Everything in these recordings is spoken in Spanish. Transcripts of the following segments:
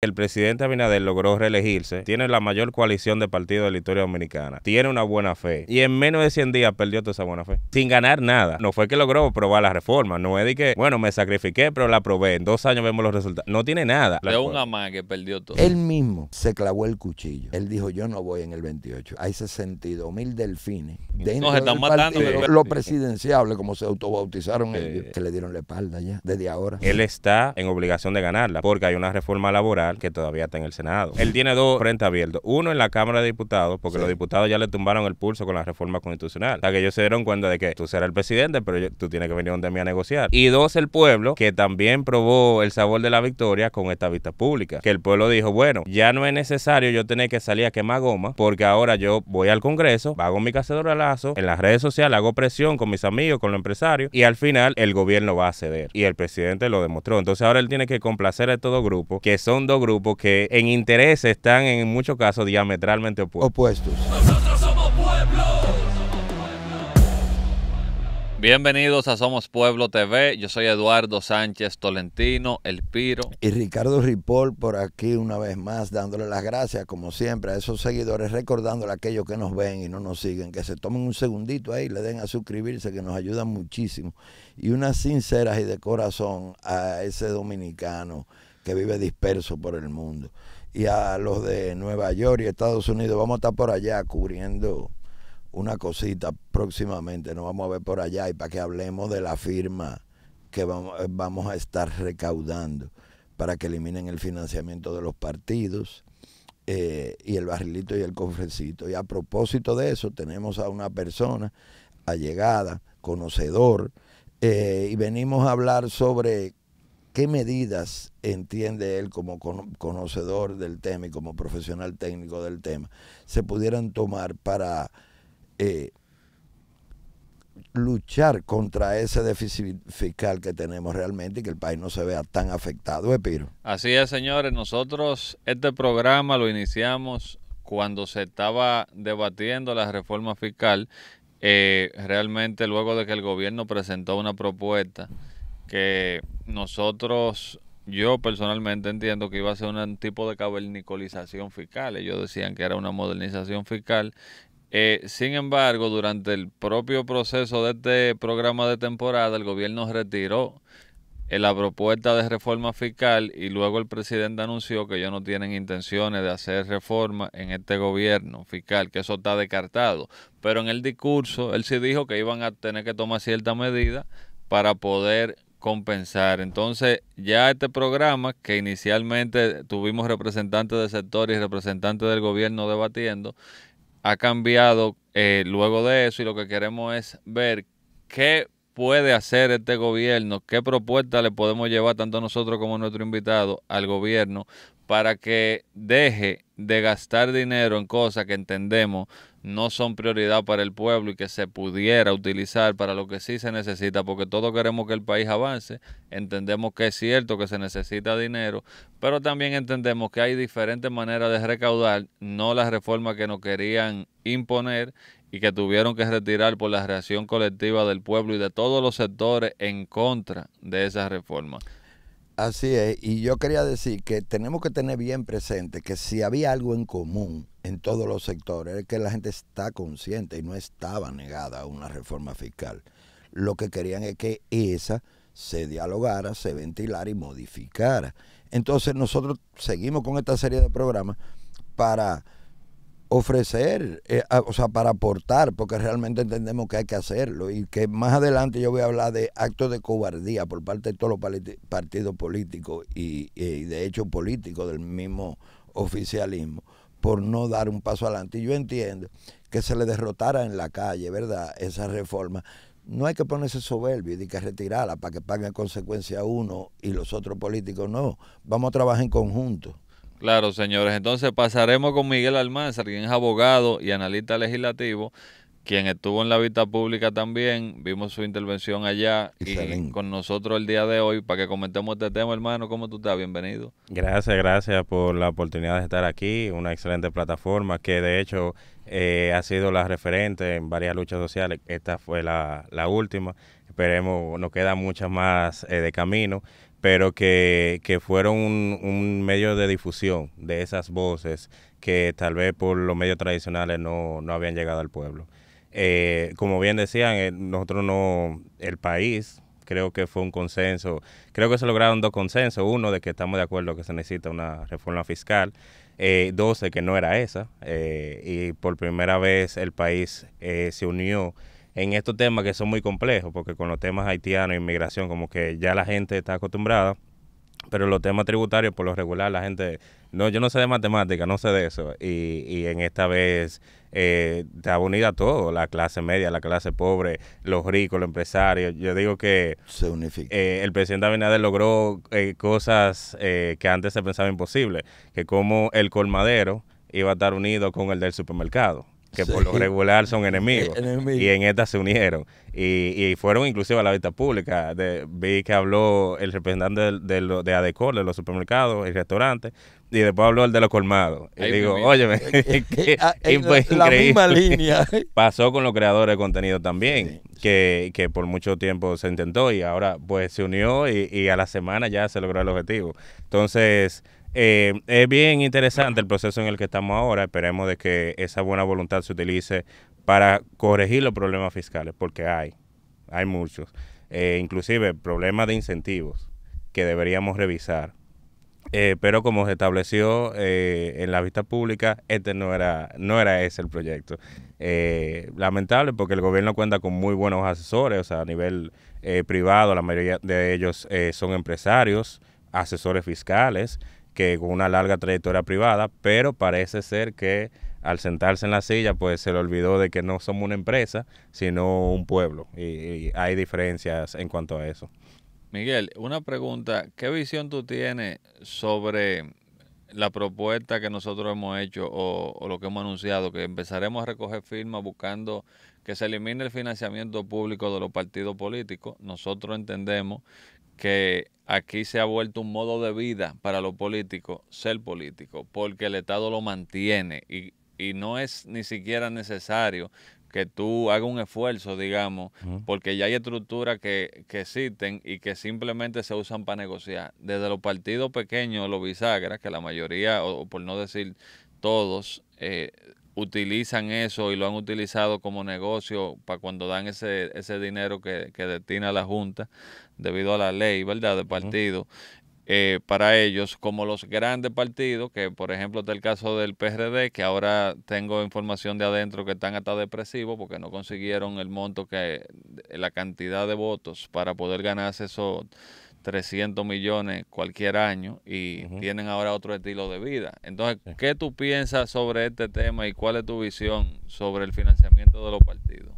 El presidente Abinader logró reelegirse, tiene la mayor coalición de partidos de la historia dominicana, tiene una buena fe y en menos de 100 días perdió toda esa buena fe, sin ganar nada. No fue que logró probar la reforma, no es de que, bueno, me sacrifiqué, pero la probé. en dos años vemos los resultados, no tiene nada. De un amán que perdió todo. Él mismo se clavó el cuchillo, él dijo, yo no voy en el 28, hay 62 mil delfines dentro Nos están matando, Lo Lo como se autobautizaron ellos, que le dieron la espalda ya, desde ahora. Él está en obligación de ganarla, porque hay una reforma laboral que todavía está en el Senado. Él tiene dos frentes abiertos. Uno en la Cámara de Diputados, porque los diputados ya le tumbaron el pulso con la reforma constitucional. O que ellos se dieron cuenta de que tú serás el presidente, pero tú tienes que venir donde mí a negociar. Y dos, el pueblo, que también probó el sabor de la victoria con esta vista pública. Que el pueblo dijo, bueno, ya no es necesario yo tener que salir a quemar goma, porque ahora yo voy al Congreso, hago mi de lazo, en las redes sociales hago presión con mis amigos, con los empresarios, y al final el gobierno va a ceder. Y el presidente lo demostró. Entonces ahora él tiene que complacer a todo grupo, que son dos grupo que en interés están en muchos casos diametralmente opuestos. Bienvenidos a Somos Pueblo TV. Yo soy Eduardo Sánchez Tolentino, El Piro. Y Ricardo Ripoll por aquí una vez más, dándole las gracias, como siempre, a esos seguidores, recordándole a aquellos que nos ven y no nos siguen, que se tomen un segundito ahí, le den a suscribirse, que nos ayudan muchísimo. Y unas sinceras y de corazón a ese dominicano que vive disperso por el mundo. Y a los de Nueva York y Estados Unidos, vamos a estar por allá cubriendo una cosita próximamente, nos vamos a ver por allá y para que hablemos de la firma que vamos, a estar recaudando para que eliminen el financiamiento de los partidos eh, y el barrilito y el cofrecito. Y a propósito de eso, tenemos a una persona allegada, conocedor, eh, y venimos a hablar sobre ¿qué medidas entiende él como conocedor del tema y como profesional técnico del tema se pudieran tomar para eh, luchar contra ese déficit fiscal que tenemos realmente y que el país no se vea tan afectado, Epiro? Así es, señores, nosotros este programa lo iniciamos cuando se estaba debatiendo la reforma fiscal, eh, realmente luego de que el gobierno presentó una propuesta que nosotros, yo personalmente entiendo que iba a ser un tipo de cavernicolización fiscal. Ellos decían que era una modernización fiscal. Eh, sin embargo, durante el propio proceso de este programa de temporada, el gobierno retiró eh, la propuesta de reforma fiscal y luego el presidente anunció que ellos no tienen intenciones de hacer reforma en este gobierno fiscal, que eso está descartado. Pero en el discurso él sí dijo que iban a tener que tomar cierta medida para poder compensar. Entonces, ya este programa, que inicialmente tuvimos representantes del sector y representantes del gobierno debatiendo, ha cambiado eh, luego de eso y lo que queremos es ver qué puede hacer este gobierno, qué propuesta le podemos llevar tanto nosotros como nuestro invitado al gobierno para que deje de gastar dinero en cosas que entendemos no son prioridad para el pueblo y que se pudiera utilizar para lo que sí se necesita, porque todos queremos que el país avance, entendemos que es cierto que se necesita dinero, pero también entendemos que hay diferentes maneras de recaudar, no las reformas que nos querían imponer y que tuvieron que retirar por la reacción colectiva del pueblo y de todos los sectores en contra de esas reformas. Así es, y yo quería decir que tenemos que tener bien presente que si había algo en común en todos los sectores es que la gente está consciente y no estaba negada a una reforma fiscal. Lo que querían es que esa se dialogara, se ventilara y modificara. Entonces nosotros seguimos con esta serie de programas para ofrecer, eh, o sea, para aportar, porque realmente entendemos que hay que hacerlo y que más adelante yo voy a hablar de actos de cobardía por parte de todos los partidos políticos y, de hecho políticos del mismo oficialismo por no dar un paso adelante. Y yo entiendo que se le derrotara en la calle, ¿verdad? Esa reforma. No hay que ponerse soberbio y hay que retirarla para que paguen consecuencia uno y los otros políticos. No, vamos a trabajar en conjunto. Claro, señores. Entonces pasaremos con Miguel Almanzar, quien es abogado y analista legislativo, quien estuvo en la vista pública también. Vimos su intervención allá y con nosotros el día de hoy para que comentemos este tema, hermano. ¿Cómo tú estás? Bienvenido. Gracias, gracias por la oportunidad de estar aquí. Una excelente plataforma que de hecho eh, ha sido la referente en varias luchas sociales. Esta fue la, última. Esperemos, nos queda muchas más eh, de camino pero que, fueron un, medio de difusión de esas voces que tal vez por los medios tradicionales no, habían llegado al pueblo. Eh, como bien decían, eh, nosotros no, el país, creo que fue un consenso, creo que se lograron dos consensos, uno de que estamos de acuerdo que se necesita una reforma fiscal, eh, dos de que no era esa, y por primera vez el país se unió en estos temas que son muy complejos, porque con los temas haitianos, inmigración, como que ya la gente está acostumbrada, pero los temas tributarios, por lo regular, la gente, no, yo no sé de matemática, no sé de eso, y, en esta vez eh, estaba unida todo, la clase media, la clase pobre, los ricos, los empresarios, yo digo que se unifica. Eh, el presidente Abinader logró eh, cosas eh, que antes se pensaba imposible, que como el colmadero iba a estar unido con el del supermercado que por lo regular son enemigos. Y en esta se unieron. Y, y, fueron inclusive a la vista pública. vi que habló el representante de, de, de ADECOR, de los supermercados y restaurantes, y después habló el de los colmados. Y digo, óyeme, eh, que, eh, ah, eh, la misma línea. Pasó con los creadores de contenido también, que, que por mucho tiempo se intentó y ahora pues se unió y, y a la semana ya se logró el objetivo. Entonces... Eh, es bien interesante el proceso en el que estamos ahora. Esperemos de que esa buena voluntad se utilice para corregir los problemas fiscales, porque hay, hay muchos. Eh, inclusive problemas de incentivos que deberíamos revisar. Eh, pero como se estableció en la vista pública, este no era, no era ese el proyecto. lamentable porque el gobierno cuenta con muy buenos asesores, o sea, a nivel privado, la mayoría de ellos son empresarios, asesores fiscales que con una larga trayectoria privada, pero parece ser que al sentarse en la silla, pues se le olvidó de que no somos una empresa, sino un pueblo. Y, hay diferencias en cuanto a eso. Miguel, una pregunta. ¿Qué visión tú tienes sobre la propuesta que nosotros hemos hecho o, o, lo que hemos anunciado, que empezaremos a recoger firmas buscando que se elimine el financiamiento público de los partidos políticos. Nosotros entendemos que aquí se ha vuelto un modo de vida para los políticos ser político, porque el Estado lo mantiene y, no es ni siquiera necesario que tú hagas un esfuerzo, digamos, porque ya hay estructuras que, que, existen y que simplemente se usan para negociar. Desde los partidos pequeños, los bisagras, que la mayoría, o, por no decir todos, eh, utilizan eso y lo han utilizado como negocio para cuando dan ese, ese dinero que, que destina la Junta debido a la ley, ¿verdad?, de partido. Eh, para ellos, como los grandes partidos, que por ejemplo está el caso del PRD, que ahora tengo información de adentro que están hasta depresivos porque no consiguieron el monto que, la cantidad de votos para poder ganarse eso, 300 millones cualquier año y tienen ahora otro estilo de vida. Entonces, ¿qué tú piensas sobre este tema y cuál es tu visión sobre el financiamiento de los partidos?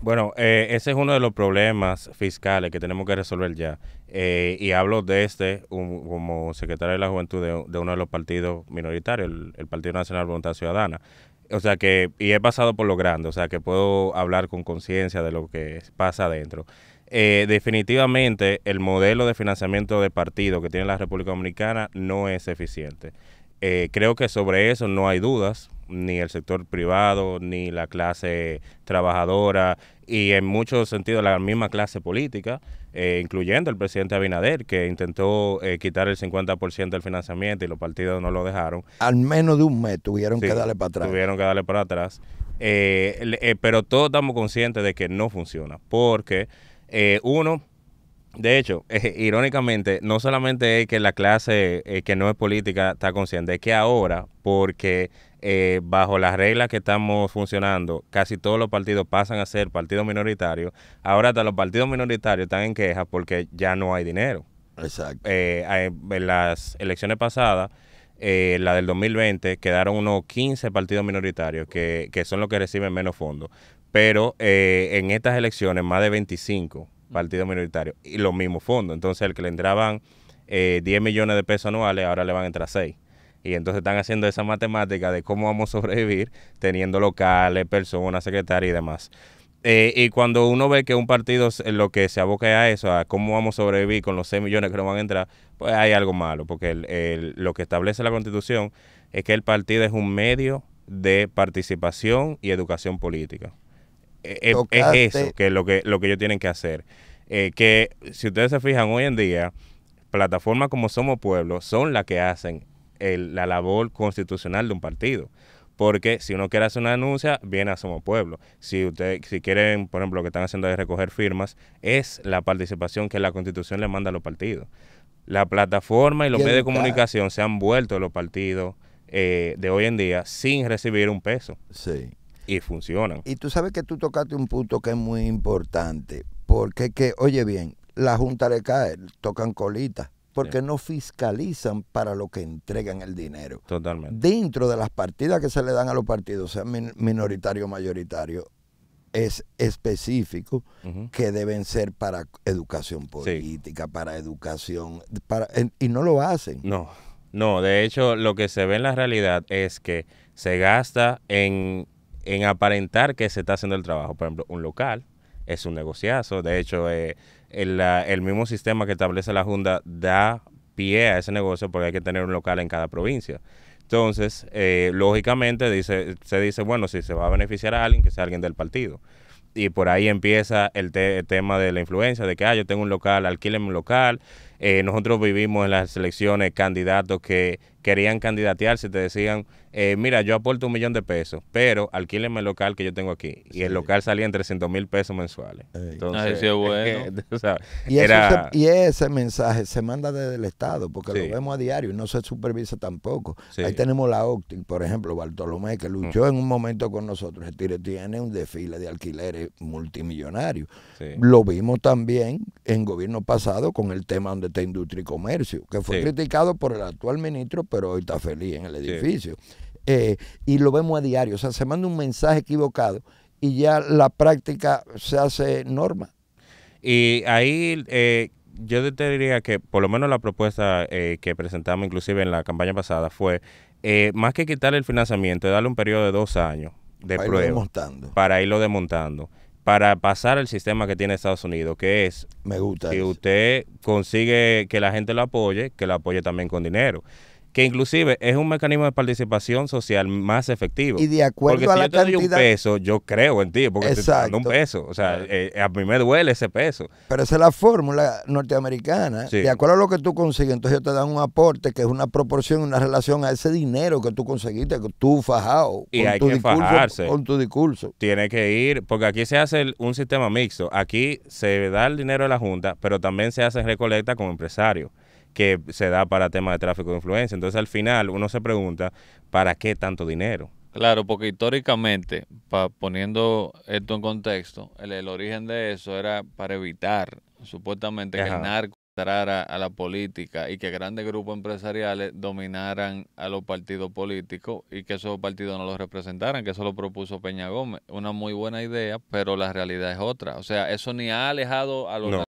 Bueno, eh, ese es uno de los problemas fiscales que tenemos que resolver ya. Eh, y hablo de este como secretario de la Juventud de, uno de los partidos minoritarios, el, Partido Nacional Voluntad Ciudadana. O sea que, y he pasado por lo grande, o sea que puedo hablar con conciencia de lo que pasa adentro. Eh, definitivamente el modelo de financiamiento de partido que tiene la República Dominicana no es eficiente. Eh, creo que sobre eso no hay dudas, ni el sector privado, ni la clase trabajadora, y en muchos sentidos la misma clase política, eh, incluyendo el presidente Abinader, que intentó quitar el 50% del financiamiento y los partidos no lo dejaron. Al menos de un mes tuvieron que darle para atrás. Tuvieron que darle para atrás. pero todos estamos conscientes de que no funciona, porque eh, uno, de hecho, irónicamente, no solamente es que la clase eh, que no es política está consciente, es que ahora, porque eh, bajo las reglas que estamos funcionando, casi todos los partidos pasan a ser partidos minoritarios, ahora hasta los partidos minoritarios están en quejas porque ya no hay dinero. Exacto. en las elecciones pasadas, eh, la del 2020, quedaron unos 15 partidos minoritarios que, que son los que reciben menos fondos pero eh, en estas elecciones más de 25 partidos minoritarios y los mismos fondos. Entonces, el que le entraban 10 eh, millones de pesos anuales, ahora le van a entrar 6. Y entonces están haciendo esa matemática de cómo vamos a sobrevivir teniendo locales, personas, secretarias y demás. Eh, y cuando uno ve que un partido lo que se aboca a eso, a cómo vamos a sobrevivir con los 6 millones que no van a entrar, pues hay algo malo, porque lo que establece la constitución es que el partido es un medio de participación y educación política es, eso, que es lo que, lo que ellos tienen que hacer. Eh, que si ustedes se fijan hoy en día, plataformas como Somos Pueblo son las que hacen la labor constitucional de un partido. Porque si uno quiere hacer una denuncia, viene a Somos Pueblo. Si ustedes si quieren, por ejemplo, lo que están haciendo es recoger firmas, es la participación que la constitución le manda a los partidos. La plataforma y los medios de comunicación se han vuelto los partidos eh, de hoy en día sin recibir un peso. Sí y funcionan. Y tú sabes que tú tocaste un punto que es muy importante, porque que, oye bien, la Junta le cae, tocan colitas, porque no fiscalizan para lo que entregan el dinero. Totalmente. Dentro de las partidas que se le dan a los partidos, sea minoritario o mayoritario, es específico que deben ser para educación política, para educación, para, y no lo hacen. No, no, de hecho lo que se ve en la realidad es que se gasta en en aparentar que se está haciendo el trabajo. Por ejemplo, un local es un negociazo. De hecho, eh, el, mismo sistema que establece la Junta da pie a ese negocio porque hay que tener un local en cada provincia. Entonces, eh, lógicamente se dice, bueno, si se va a beneficiar a alguien, que sea alguien del partido. Y por ahí empieza el, tema de la influencia, de que, ah, yo tengo un local, alquilen un local. Eh, nosotros vivimos en las elecciones candidatos que querían candidatearse, te decían, eh, mira, yo aporto un millón de pesos, pero alquílenme el local que yo tengo aquí. Y el local salía en 300 mil pesos mensuales. Entonces, bueno. y, ese mensaje se manda desde el Estado, porque lo vemos a diario y no se supervisa tampoco. Ahí tenemos la OCTIC, por ejemplo, Bartolomé, que luchó en un momento con nosotros. Tiene un desfile de alquileres multimillonarios. Lo vimos también en gobierno pasado con el tema donde está industria y comercio, que fue criticado por el actual ministro, pero hoy está feliz en el edificio. Eh, y lo vemos a diario. O sea, se manda un mensaje equivocado y ya la práctica se hace norma. Y ahí eh, yo te diría que por lo menos la propuesta eh, que presentamos inclusive en la campaña pasada fue más que quitarle el financiamiento, darle un periodo de dos años de para prueba para irlo desmontando para pasar al sistema que tiene Estados Unidos, que es Me gusta que usted consigue que la gente lo apoye, que lo apoye también con dinero que inclusive es un mecanismo de participación social más efectivo. Y de acuerdo porque si la yo te doy un peso, yo creo en ti, porque dando un peso. O sea, eh. Eh, a mí me duele ese peso. Pero esa es la fórmula norteamericana. De acuerdo a lo que tú consigues, entonces yo te dan un aporte que es una proporción, una relación a ese dinero que tú conseguiste, que tú fajado. Y con tu que discurso, fajarse. Con tu discurso. Tiene que ir, porque aquí se hace un sistema mixto. Aquí se da el dinero de la Junta, pero también se hace recolecta con empresarios que se da para temas de tráfico de influencia. Entonces al final uno se pregunta, ¿para qué tanto dinero? Claro, porque históricamente, poniendo esto en contexto, el, origen de eso era para evitar supuestamente que el narco entrara a la política y que grandes grupos empresariales dominaran a los partidos políticos y que esos partidos no los representaran, que eso lo propuso Peña Gómez. Una muy buena idea, pero la realidad es otra. O sea, eso ni ha alejado a los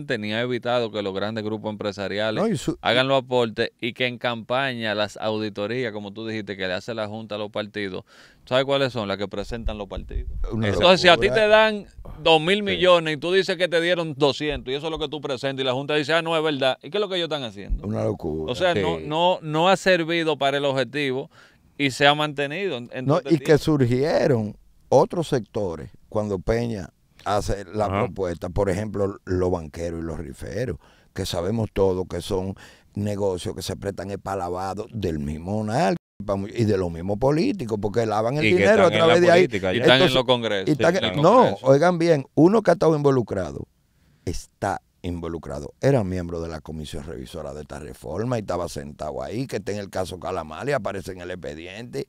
ni ha evitado que los grandes grupos empresariales hagan los aportes y que en campaña las auditorías, como tú dijiste, que le hace la Junta a los partidos, ¿sabes cuáles son? Las que presentan los partidos. Entonces, si a ti te dan dos mil millones y tú dices que te dieron 200 y eso es lo que tú presentas y la Junta dice, ah, no es verdad, ¿y qué es lo que ellos están haciendo? Una locura. O sea, no, no, no ha servido para el objetivo y se ha mantenido. y que surgieron otros sectores cuando Peña hace la propuesta, por ejemplo, los banqueros y los riferos, que sabemos todos que son negocios que se prestan el palabado del mismo narco y de los mismos políticos, porque lavan el dinero a través de ahí. Y están en los congresos. no, oigan bien, uno que ha estado involucrado está involucrado. Era miembro de la comisión revisora de esta reforma y estaba sentado ahí, que está en el caso y aparece en el expediente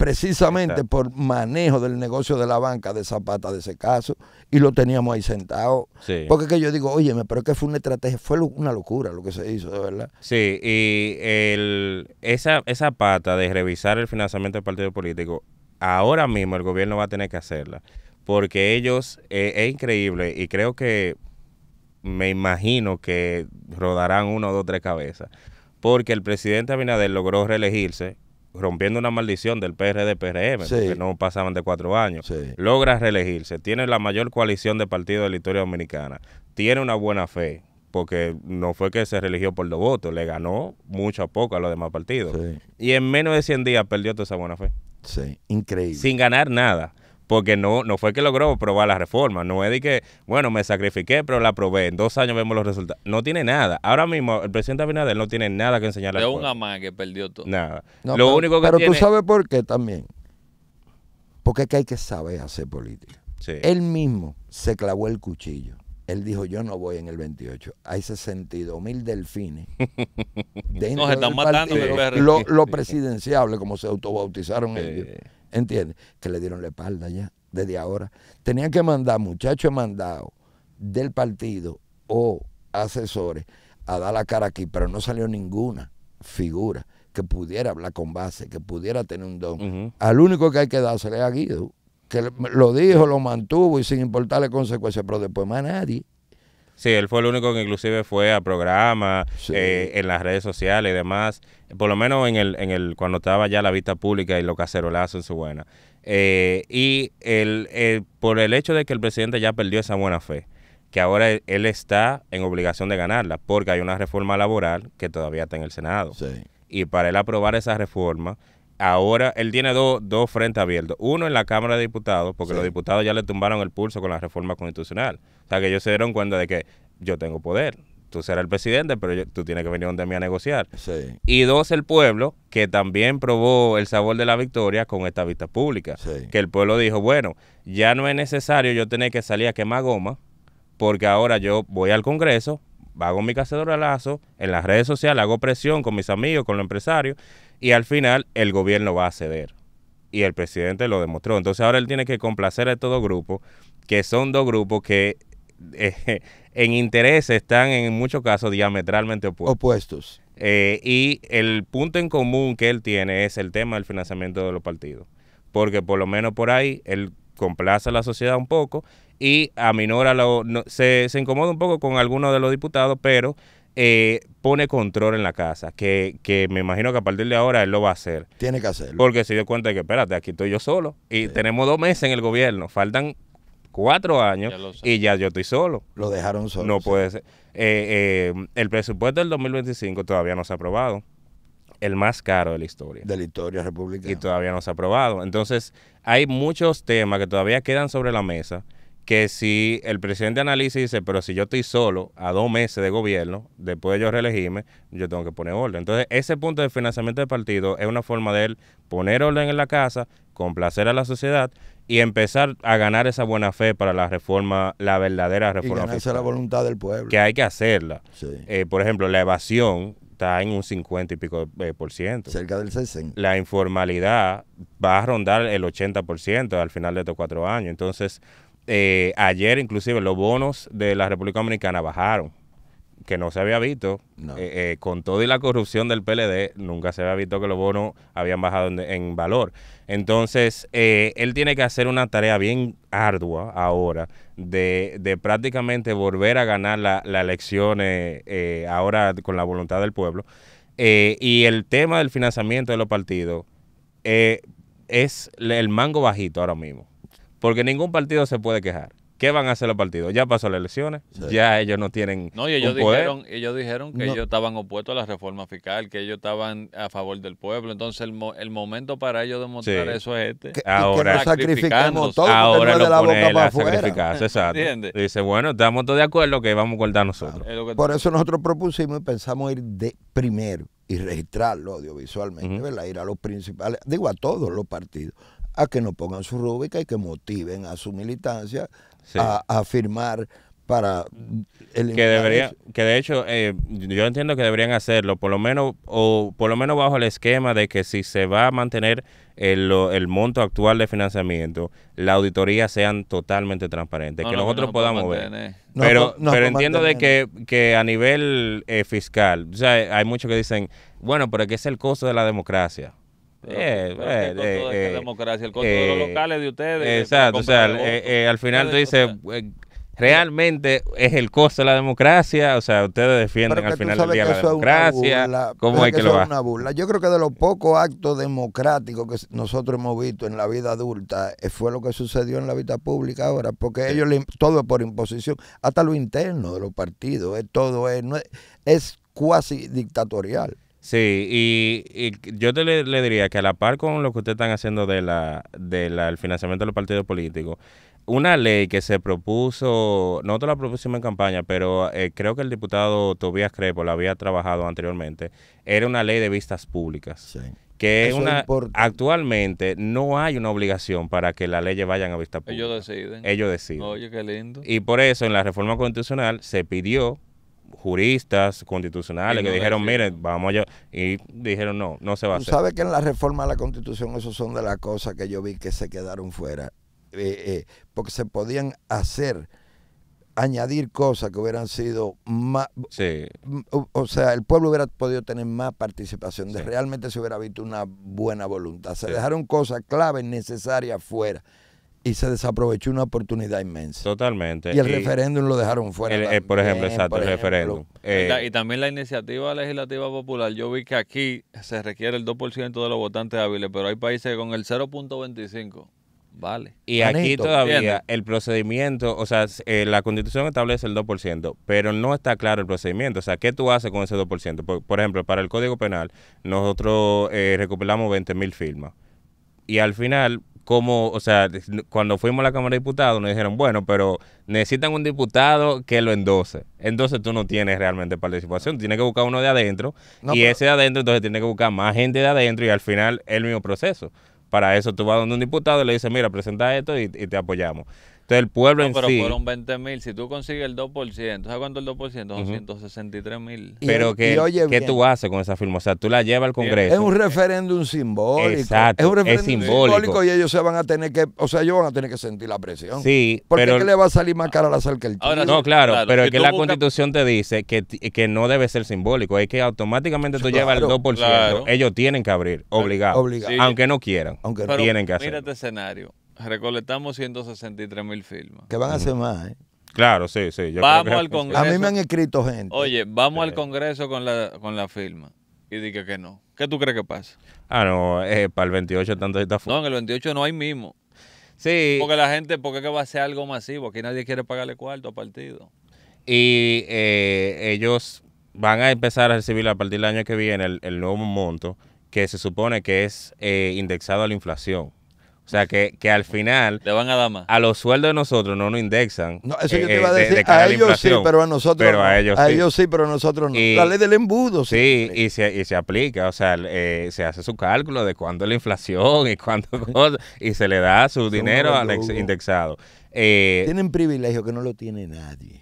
precisamente por manejo del negocio de la banca de Zapata de ese caso, y lo teníamos ahí sentado. Porque que yo digo, oye, pero que fue una estrategia, fue una locura lo que se hizo, de verdad. Sí, y el, esa, esa pata de revisar el financiamiento del partido político, ahora mismo el gobierno va a tener que hacerla, porque ellos, eh, es increíble, y creo que me imagino que rodarán uno, dos, tres cabezas, porque el presidente Abinader logró reelegirse rompiendo una maldición del PRD-PRM, Que no pasaban de cuatro años, logra reelegirse, tiene la mayor coalición de partidos de la historia dominicana, tiene una buena fe, porque no fue que se religió por los votos, le ganó mucho a poco a los demás partidos. Y en menos de 100 días perdió toda esa buena fe. Sí, increíble. Sin ganar nada porque no, no fue que logró probar la reforma, no es de que, bueno, me sacrifiqué, pero la probé, en dos años vemos los resultados, no tiene nada. Ahora mismo el presidente Abinader no tiene nada que enseñar. De un más que perdió todo. Nada. Lo pero, único que tú sabes por qué también. Porque es que hay que saber hacer política. Él mismo se clavó el cuchillo. Él dijo, yo no voy en el 28. Hay 62 mil delfines. Nos están matando. lo, presidenciable, como se autobautizaron ellos ¿Entiendes? Que le dieron la espalda ya, desde ahora. Tenían que mandar muchachos mandados del partido o asesores a dar la cara aquí, pero no salió ninguna figura que pudiera hablar con base, que pudiera tener un don. Al único que hay que le ha Guido, que lo dijo, lo mantuvo y sin importarle consecuencias, pero después más nadie. Sí, él fue el único que inclusive fue a programas, eh, en las redes sociales y demás. Por lo menos en el, en el, cuando estaba ya la vista pública y lo cacerolazo en su buena. Eh, y el, eh, por el hecho de que el presidente ya perdió esa buena fe, que ahora e, él, está en obligación de ganarla, porque hay una reforma laboral que todavía está en el Senado. Y para él aprobar esa reforma, ahora él tiene dos frentes abiertos. Uno en la Cámara de Diputados, porque los diputados ya le tumbaron el pulso con la reforma constitucional. O sea, que ellos se dieron cuenta de que yo tengo poder. Tú serás el presidente, pero tú tienes que venir donde mí a negociar. Y dos, el pueblo, que también probó el sabor de la victoria con esta vista pública. Que el pueblo dijo, bueno, ya no es necesario yo tener que salir a quemar goma, porque ahora yo voy al Congreso, hago mi cazador lazo, en las redes sociales hago presión con mis amigos, con los empresarios, y al final el gobierno va a ceder. Y el presidente lo demostró. Entonces ahora él tiene que complacer a estos dos grupos, que son dos grupos que eh, en interés están en muchos casos diametralmente opuestos. Eh, y el punto en común que él tiene es el tema del financiamiento de los partidos. Porque por lo menos por ahí él complace a la sociedad un poco y aminora, lo, se, se incomoda un poco con algunos de los diputados, pero eh, pone control en la casa, que, me imagino que a partir de ahora él lo va a hacer. Tiene que hacerlo. Porque se dio cuenta de que, espérate, aquí estoy yo solo y tenemos dos meses en el gobierno, faltan cuatro años y ya yo estoy solo. Lo dejaron solo. No puede ser. Eh, eh, el presupuesto del 2025 todavía no se ha aprobado. El más caro de la historia. De la historia republicana. Y todavía no se ha aprobado. Entonces, hay muchos temas que todavía quedan sobre la mesa que si el presidente analiza y dice, pero si yo estoy solo a dos meses de gobierno, después de yo reelegirme, yo tengo que poner orden. Entonces, ese punto de financiamiento del partido es una forma de él poner orden en la casa, complacer a la sociedad y empezar a ganar esa buena fe para la reforma, la verdadera reforma. Y la voluntad del pueblo. Que hay que hacerla. Eh, por ejemplo, la evasión está en un 50 y pico eh, por ciento. Cerca del 60. La informalidad va a rondar el 80% al final de estos cuatro años. Entonces, eh, ayer inclusive los bonos de la República Dominicana bajaron, que no se había visto. Eh, eh, con toda y la corrupción del PLD, nunca se había visto que los bonos habían bajado en, valor. Entonces, él tiene que hacer una tarea bien ardua ahora de, prácticamente volver a ganar las elecciones ahora con la voluntad del pueblo. y el tema del financiamiento de los partidos es el mango bajito ahora mismo porque ningún partido se puede quejar. ¿Qué van a hacer los partidos? Ya pasó las elecciones, ya ellos no tienen. No, y ellos, dijeron, ellos dijeron que ellos estaban opuestos a la reforma fiscal, que ellos estaban a favor del pueblo. Entonces, el, el momento para ellos demostrar eso es este. ahora, sacrificamos todo, ahora de la boca para sacrificarse, exacto. Dice, bueno, estamos todos de acuerdo que vamos a guardar nosotros. Por eso nosotros propusimos y pensamos ir de primero y registrarlo audiovisualmente, Ir a los principales, digo a todos los partidos, a que no pongan su rúbrica y que motiven a su militancia a, firmar para eliminar que debería que de hecho eh, yo entiendo que deberían hacerlo por lo menos o por lo menos bajo el esquema de que si se va a mantener el, el monto actual de financiamiento la auditoría sea totalmente transparente, que nosotros podamos ver pero pero entiendo de que, a nivel eh, fiscal o sea, hay muchos que dicen bueno pero que es el costo de la democracia eh, eh, eh, eh, democracia, el costo de los eh, locales de ustedes. Eh, exacto, o sea, al final tú dices, realmente es el costo de la democracia, o sea, ustedes defienden al final del día la democracia, ¿cómo hay que, Yo creo que de los pocos actos democráticos que nosotros hemos visto en la vida adulta fue lo que sucedió en la vida pública ahora, porque ellos todo es por imposición, hasta lo interno de los partidos, es todo es, es, es cuasi dictatorial. Sí, y, yo te le, diría que a la par con lo que ustedes están haciendo del de la, financiamiento de los partidos políticos, una ley que se propuso, no te la propusimos en campaña, pero eh, creo que el diputado Tobías Crepo la había trabajado anteriormente, era una ley de vistas públicas. Sí. Que es una, actualmente no hay una obligación para que las leyes vayan a vista pública. Ellos deciden. Ellos deciden. Oye, qué lindo. Y por eso en la reforma constitucional se pidió juristas constitucionales que dijeron, miren, vamos allá, y dijeron, no, no se va a hacer. ¿Sabe que en la reforma a la constitución esos son de las cosas que yo vi que se quedaron fuera? Eh, eh, porque se podían hacer, añadir cosas que hubieran sido más... O, sea, el pueblo hubiera podido tener más participación, de, realmente se hubiera visto una buena voluntad. Se dejaron cosas claves, necesarias fuera y se desaprovechó una oportunidad inmensa. Totalmente. Y el referéndum lo dejaron fuera. Eh, por ejemplo, exacto, el referéndum. Eh, y también la iniciativa legislativa popular. Yo vi que aquí se requiere el 2% de los votantes hábiles, pero hay países con el 0.25. Vale. Y aquí todavía el procedimiento, o sea, eh, la constitución establece el 2%, pero no está claro el procedimiento. O sea, ¿qué tú haces con ese 2%? Por, ejemplo, para el Código Penal, nosotros recuperamos recopilamos 20.000 firmas. Y al final, como, o sea, cuando fuimos a la Cámara de Diputados nos dijeron, bueno, pero necesitan un diputado que lo endoce. Entonces tú no tienes realmente participación, tienes que buscar uno de adentro y ese de adentro entonces tiene que buscar más gente de adentro y al final el mismo proceso. Para eso tú vas donde un diputado y le dices, mira, presenta esto y, y te apoyamos pueblo en pero sí. Pero fueron 20 mil. Si tú consigues el 2%, ¿sabes cuánto es el 2%? Son 163 mil. Pero ¿qué, ¿qué tú haces con esa firma? O sea, tú la llevas al Congreso. Es un referéndum simbólico. Exacto. Es un referéndum simbólico. y ellos se van a tener que, o sea, ellos van a tener que sentir la presión. Sí. Porque pero, que le va a salir más cara a la sal que el chico? No, claro, pero es que la constitución te dice que, que no debe ser simbólico. Es que automáticamente tú llevas el 2%. Ellos tienen que abrir, obligado. obligado. Aunque no quieran. Aunque tienen que hacer. Mira este escenario recolectamos 163 mil firmas. Que van a hacer más, ¿eh? Claro, sí, sí. vamos al Congreso. A mí me han escrito gente. Oye, vamos al Congreso con la, con la firma. Y dije que no. ¿Qué tú crees que pasa? Ah, no, eh, para el 28 tanto está No, en el 28 no hay mismo. Sí. Porque la gente, porque qué que va a ser algo masivo? Aquí nadie quiere pagarle cuarto a partido. Y eh, ellos van a empezar a recibir a partir del año que viene el, el nuevo monto que se supone que es indexado a la inflación. O sea, que, que al final. Le van a A los sueldos de nosotros no nos indexan. No, eso yo eh, te eh, iba a decir. a ellos sí, pero a nosotros no. A ellos, sí. pero a nosotros no. la ley del embudo sí. y se, y se aplica. O sea, eh, se hace su cálculo de cuándo la inflación y cuándo. y se le da su dinero indexado. Tienen privilegio que no lo tiene nadie.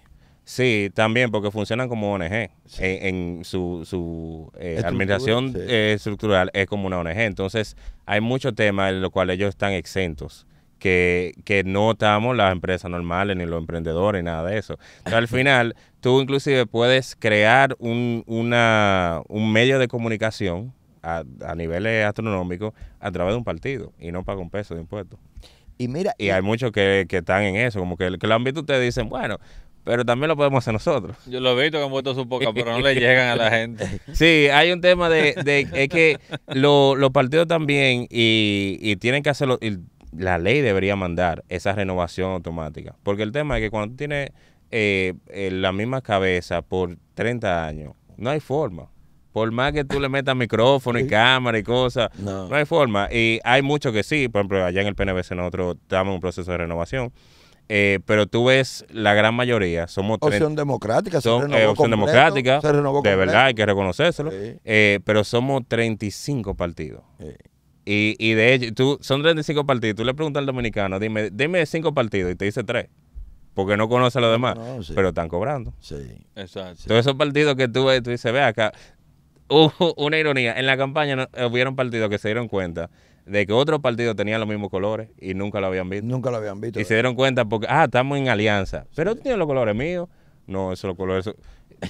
Sí, también, porque funcionan como ONG. En, su, su eh, administración eh, estructural es como una ONG. Entonces, hay muchos temas en los cuales ellos están exentos, que, que no estamos las empresas normales, ni los emprendedores, ni nada de eso. al final, tú inclusive puedes crear un, una, un medio de comunicación a, a niveles astronómicos a través de un partido y no paga un peso de impuestos. Y mira, y, hay muchos que, que, están en eso, como que, que lo han visto ustedes dicen, bueno, pero también lo podemos hacer nosotros. Yo lo he visto que han puesto su poca, pero no le llegan a la gente. Sí, hay un tema de, de es que los partidos también y, y tienen que hacerlo, y la ley debería mandar esa renovación automática, porque el tema es que cuando tienes eh, eh, la misma cabeza por 30 años, no hay forma. Por más que tú le metas micrófono y cámara y cosas, no. no hay forma. Y hay muchos que sí, por ejemplo, allá en el PNBC nosotros estamos en un proceso de renovación eh, pero tú ves la gran mayoría, somos Opción democrática, son, eh, opción democrática, de verdad hay que reconocérselo, eh, pero somos 35 partidos. Y, y, de ellos tú, son 35 partidos, tú le preguntas al dominicano, dime, dime cinco partidos y te dice tres porque no conoce a los demás, pero están cobrando. Sí, exacto. Todos esos partidos que tú ves, tú dices, ve acá, una ironía, en la campaña no, hubieron partidos que se dieron cuenta de que otro partido tenían los mismos colores y nunca lo habían visto. Nunca lo habían visto. Y se dieron cuenta porque, ah, estamos en alianza. Pero tú tienes los colores míos. No, esos los colores.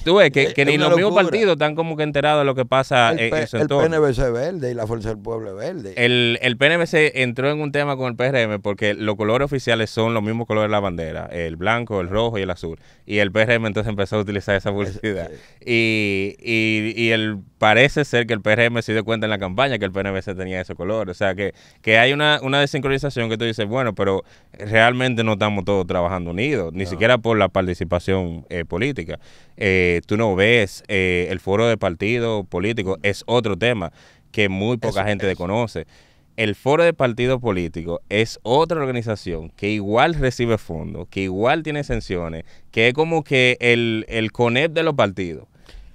Tú ves que, ni los mismos partidos están como que enterados de lo que pasa el, en, el verde y la Fuerza del Pueblo verde. El, el PNBC entró en un tema con el PRM porque los colores oficiales son los mismos colores de la bandera, el blanco, el rojo y el azul. Y el PRM entonces empezó a utilizar esa publicidad. y, y, y el parece ser que el PRM se dio cuenta en la campaña que el se tenía ese color. O sea, que, que hay una, una desincronización que tú dices, bueno, pero realmente no estamos todos trabajando unidos, ni siquiera por la participación eh, política. Eh, tú no ves eh, el foro de partido político es otro tema que muy poca gente conoce. desconoce. El foro de partido político es otra organización que igual recibe fondos, que igual tiene exenciones, que es como que el, el CONEP de los partidos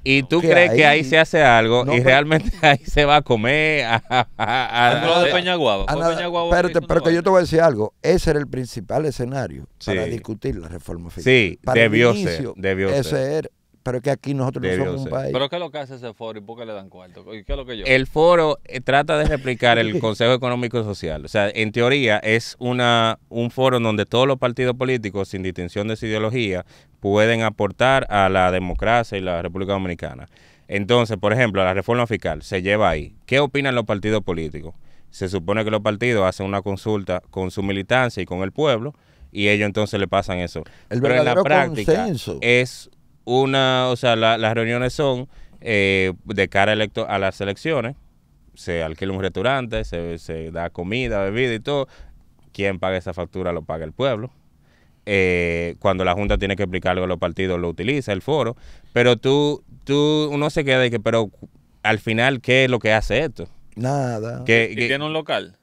y tú crees que ahí se hace algo y realmente ahí se va a comer a, a, de ah, pero que yo te voy a decir algo. Ese era el principal escenario para discutir la reforma fiscal. Sí, debió, el inicio, ser, ese Era, pero es que aquí nosotros no somos un país. Pero ¿qué es lo que hace ese foro y por qué le dan cuarto? El foro eh, trata de replicar el Consejo Económico y Social. O sea, en teoría es una un foro donde todos los partidos políticos, sin distinción de su ideología, pueden aportar a la democracia y la República Dominicana. Entonces, por ejemplo, la reforma fiscal se lleva ahí. ¿Qué opinan los partidos políticos? Se supone que los partidos hacen una consulta con su militancia y con el pueblo y ellos entonces le pasan eso. Pero en la práctica es una, o sea, las reuniones son eh, de cara a las elecciones, se alquila un restaurante, se, da comida, bebida y todo. Quien paga esa factura lo paga el pueblo. Eh, cuando la Junta tiene que explicar algo a los partidos, lo utiliza el foro. Pero tú, tú uno se queda y que, pero al final, ¿qué es lo que hace esto? Nada. tiene un local?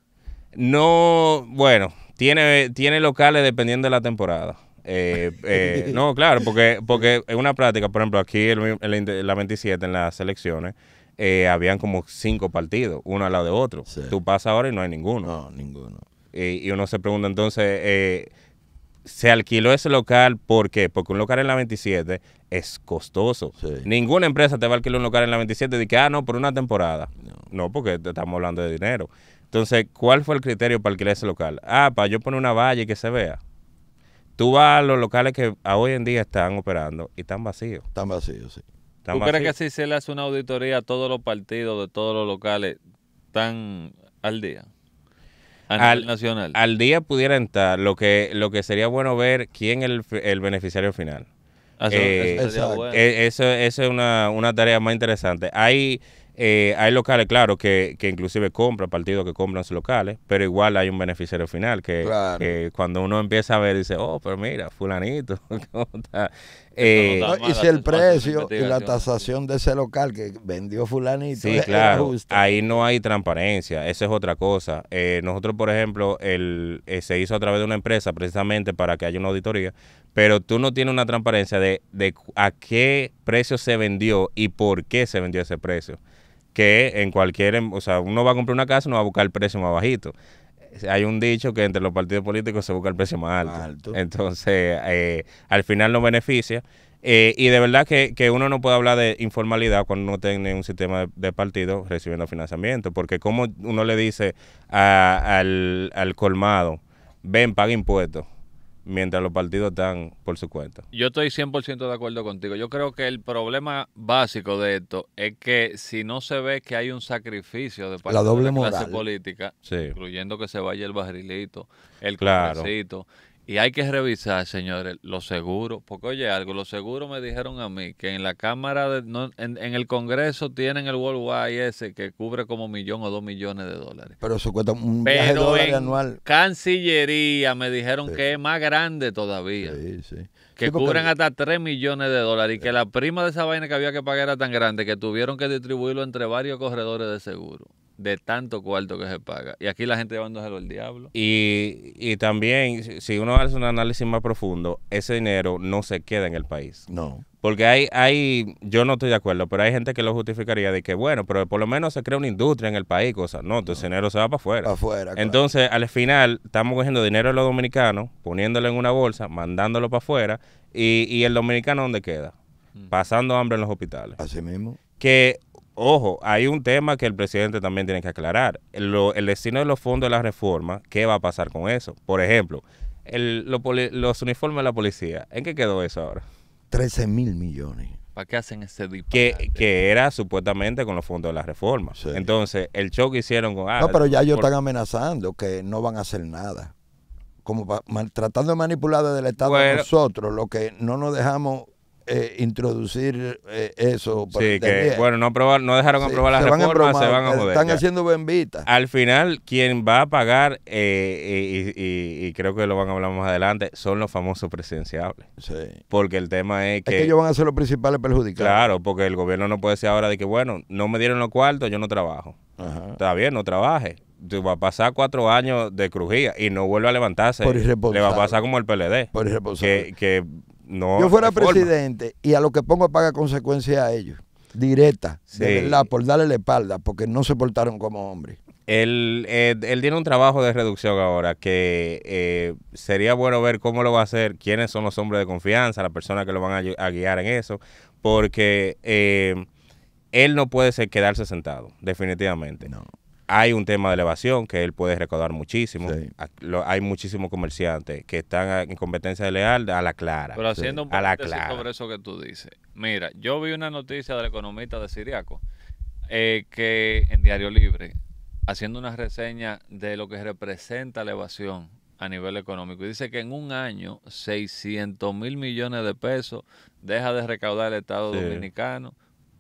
No, bueno, tiene, tiene locales dependiendo de la temporada. Eh, eh, no, claro, porque, porque en una práctica, por ejemplo, aquí en la 27, en las elecciones, eh, habían como cinco partidos, uno al lado de otro. Tú pasas ahora y no hay ninguno. ninguno. y uno se pregunta entonces, se alquiló ese local, ¿por qué? Porque un local en la 27 es costoso. Ninguna empresa te va a alquilar un local en la 27 de dice, ah, no, por una temporada. No, porque estamos hablando de dinero. Entonces, ¿cuál fue el criterio para alquilar ese local? Ah, para yo poner una valla y que se vea. Tú vas a los locales que hoy en día están operando y están vacíos. Están vacíos, sí. ¿Tú crees que si se le hace una auditoría a todos los partidos de todos los locales, están al día? A al, nacional. Al día pudiera estar. Lo que, lo que sería bueno ver quién es el, el beneficiario final. Ah, eso, eh, eh, eso, eso, es una, una, tarea más interesante. Hay eh, hay locales, claro, que, inclusive compra partidos que compran sus locales, pero igual hay un beneficiario final que, cuando uno empieza a ver dice, oh, pero mira, fulanito. Eh, y si el precio y la tasación de ese local que vendió fulanito Ahí no hay transparencia, eso es otra cosa. Eh, nosotros, por ejemplo, el, se hizo a través de una empresa precisamente para que haya una auditoría, pero tú no tienes una transparencia de, de a qué precio se vendió y por qué se vendió ese precio que en cualquier, em, o sea, uno va a comprar una casa, no va a buscar el precio más bajito. Eh, hay un dicho que entre los partidos políticos se busca el precio más alto. Entonces, eh, al final no beneficia. Eh, y de verdad que, uno no puede hablar de informalidad cuando no tiene un sistema de, partido recibiendo financiamiento, porque como uno le dice al, al colmado, ven, paga impuestos, mientras los partidos están por su cuenta. Yo estoy 100% de acuerdo contigo. Yo creo que el problema básico de esto es que si no se ve que hay un sacrificio de parte de la clase política, incluyendo que se vaya el barrilito, el claro. Y hay que revisar, señores, los seguros. Porque, oye, algo, los seguros me dijeron a mí que en la Cámara, en, el Congreso tienen el World Worldwide ese que cubre como un millón o dos millones de dólares. Pero eso cuesta un viaje de dólares anual. Cancillería me dijeron que es más grande todavía. Sí, Que cubren hasta tres millones de dólares y que la prima de esa vaina que había que pagar era tan grande que tuvieron que distribuirlo entre varios corredores de seguro de tanto cuarto que se paga. Y aquí la gente llevándoselo al diablo. Y, y también, si uno hace un análisis más profundo, ese dinero no se queda en el país. No. Porque hay, hay, yo no estoy de acuerdo, pero hay gente que lo justificaría de que, bueno, pero por lo menos se crea una industria en el país, cosas. No, tu dinero se va para afuera. Para afuera. Entonces, al final, estamos cogiendo dinero de los dominicanos, poniéndolo en una bolsa, mandándolo para afuera, y, y el dominicano, ¿dónde queda? Mm. Pasando hambre en los hospitales. Así mismo. Que Ojo, hay un tema que el presidente también tiene que aclarar. el destino de los fondos de la reforma, ¿qué va a pasar con eso? Por ejemplo, los uniformes de la policía, ¿en qué quedó eso ahora? 13 mil millones. ¿Para qué hacen ese disparate? Que, era supuestamente con los fondos de la reforma. Entonces, el choque hicieron con... no, pero ya ellos están amenazando que no van a hacer nada. Como tratando de manipular desde el Estado a nosotros, lo que no nos dejamos eh, introducir eh, eso. sí, que bueno, no, aprobar, no dejaron aprobar la reforma, se van a joder. Están haciendo bendita. Al final, quien va a pagar, eh, y, creo que lo van a hablar más adelante, son los famosos presidenciables. Sí. Porque el tema es que... ellos van a ser los principales perjudicados. Claro, porque el gobierno no puede decir ahora de que, bueno, no me dieron los cuartos, yo no trabajo. Ajá. Está bien, no trabaje tú vas a pasar cuatro años de crujía y no vuelve a levantarse. Por Le va a pasar como el PLD. Por que, que yo fuera presidente y a lo que pongo paga consecuencia a ellos, directa, de por darle la espalda, porque no se portaron como hombres. Él, eh, tiene un trabajo de reducción ahora que eh, sería bueno ver cómo lo va a hacer, quiénes son los hombres de confianza, las personas que lo van a, guiar en eso, porque eh, él no puede quedarse sentado, definitivamente. No hay un tema de elevación que él puede recaudar muchísimo. Hay muchísimos comerciantes que están en competencia leal a la clara. Pero haciendo un a la sobre eso que tú dices. Mira, yo vi una noticia del economista de Siriaco eh, que en Diario Libre, haciendo una reseña de lo que representa la evasión a nivel económico, y dice que en un año 600 mil millones de pesos deja de recaudar el Estado Dominicano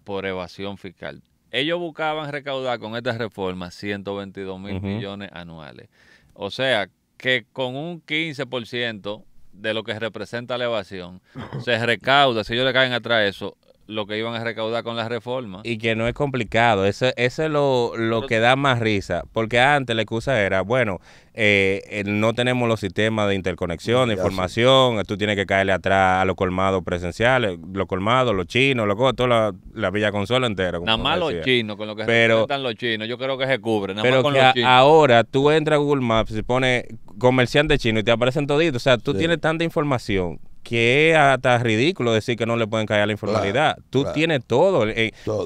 por evasión fiscal ellos buscaban recaudar con esta reforma 122 mil millones anuales. O sea, que con un 15% de lo que representa la evasión, se recauda, si ellos le caen atrás eso, lo que iban a recaudar con la reforma. Y que no es complicado, eso, eso es lo, lo que da más risa, porque antes la excusa era, bueno, eh, eh, no tenemos los sistemas de interconexión, de información, eh, tú tienes que caerle atrás a los colmados presenciales, los colmados, los chinos, los toda la, Villa Consola entera. Nada más los chinos, con lo que pero, los chinos, yo creo que se cubren nada pero más con los chinos. Ahora tú entras a Google Maps y pone comerciante chino y te aparecen toditos, o sea, tú tienes tanta información que hasta ridículo decir que no le pueden caer la informalidad. Tú tienes eh, todo,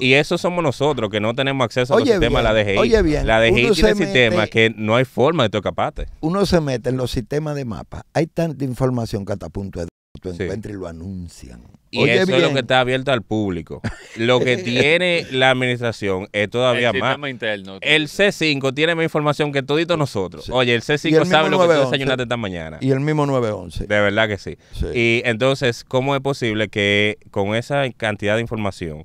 Y eso somos nosotros, que no tenemos acceso a los de la DGI. Oye bien, la DGI tiene sistemas que no hay forma de tocar Uno se mete en los sistemas de mapa. Hay tanta información que hasta punto de tu encuentras y lo anuncian. Y eso es lo que está abierto al público. Lo que tiene la administración es todavía más. El C5 tiene más información que todito nosotros. Oye, el C5 sabe lo que tú desayunaste esta mañana. Y el mismo 911. De verdad que sí. Y entonces, ¿cómo es posible que con esa cantidad de información,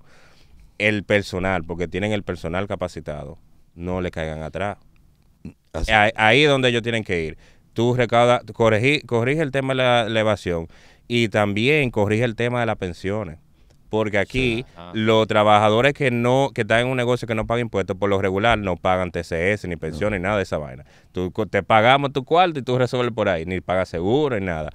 el personal, porque tienen el personal capacitado, no le caigan atrás? Ahí es donde ellos tienen que ir. Tú recauda, corregí, corrige el tema de la elevación y también corrige el tema de las pensiones. Porque aquí ah, ah. los trabajadores que no que están en un negocio que no paga impuestos, por lo regular no pagan TCS, ni pensiones, ni nada de esa vaina. Tú, te pagamos tu cuarto y tú resuelves por ahí, ni pagas seguro, ni nada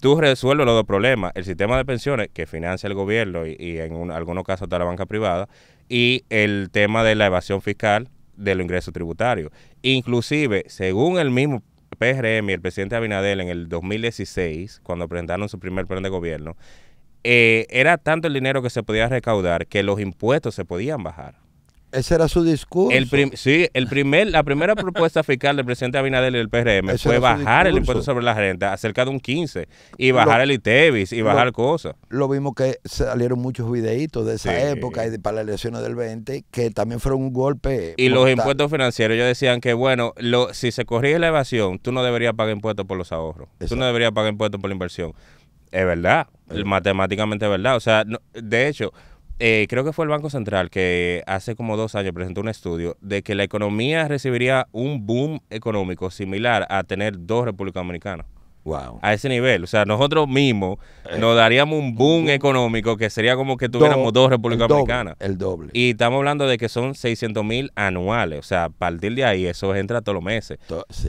tú resuelves los dos problemas, el sistema de pensiones que financia el gobierno y, en algunos casos hasta la banca privada, y el tema de la evasión fiscal de los ingresos tributarios. Inclusive, según el mismo PRM y el presidente Abinadel en el 2016, cuando presentaron su primer plan de gobierno, eh, era tanto el dinero que se podía recaudar que los impuestos se podían bajar. Ese era su discurso. sí, el primer, la primera propuesta fiscal del presidente Abinader y del PRM fue bajar el impuesto sobre la renta a cerca de un 15 y bajar el ITEVIS y bajar cosas. Lo vimos que salieron muchos videitos de esa época y para las elecciones del 20 que también fueron un golpe. Y los impuestos financieros, ellos decían que, bueno, si se corrige la evasión, tú no deberías pagar impuestos por los ahorros, tú no deberías pagar impuestos por la inversión. Es verdad, matemáticamente es verdad. O sea, de hecho eh, creo que fue el Banco Central que hace como dos años presentó un estudio de que la economía recibiría un boom económico similar a tener dos repúblicas dominicanas. Wow. A ese nivel. O sea, nosotros mismos eh, nos daríamos un boom, económico que sería como que tuviéramos dos repúblicas Dominicanas. El doble. Y estamos hablando de que son 600 mil anuales. O sea, a partir de ahí, eso entra todos los meses.